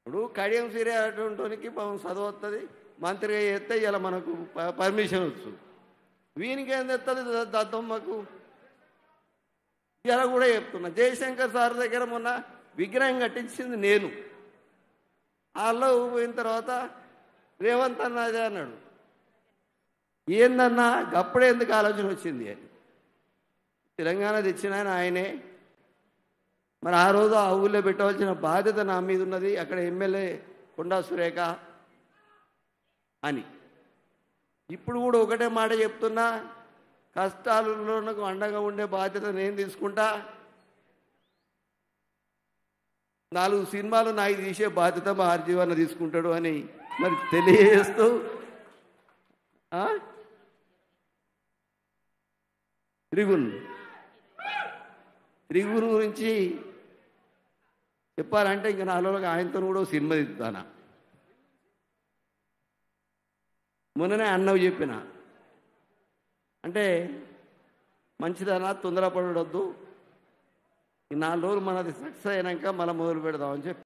ఇప్పుడు కడియం సీరే అటువంటికి మనం చదవస్తుంది మంత్రిగా ఎత్తే ఇలా మనకు పర్మిషన్ వచ్చు వీనికి ఏం తెస్తుంది దద్దమ్మకు ఇలా కూడా చెప్తున్నా జయశంకర్ సార్ దగ్గర మొన్న విగ్రహం కట్టించింది నేను వాళ్ళు పోయిన తర్వాత రేవంత్ అన్నదే అన్నాడు ఏందన్నా గప్పుడే ఎందుకు ఆలోచన వచ్చింది అని తెలంగాణ తెచ్చిన ఆయనే మరి ఆ రోజు ఆ ఊళ్ళో పెట్టవలసిన బాధ్యత నా మీద ఉన్నది అక్కడ ఎమ్మెల్యే కొండా సురేఖ అని ఇప్పుడు కూడా ఒకటే మాట చెప్తున్నా కష్టాలలో నాకు అండగా ఉండే బాధ్యత నేను తీసుకుంటా నాలుగు సినిమాలు నాకు తీసే బాధ్యత మా ఆర్జీవన్న తీసుకుంటాడు అని మరి తెలియజేస్తూ త్రిగురు త్రిగురు గురించి చెప్పాలంటే ఇంకా నాలో ఆయనతో కూడా సినిమా దిద్దుతానా మొన్ననే అన్నవి చెప్పిన అంటే మంచిదనా తొందరపడవద్దు నాలుగు రోజులు మనది సక్సెస్ అయినాక మళ్ళీ మొదలు పెడదామని చెప్పి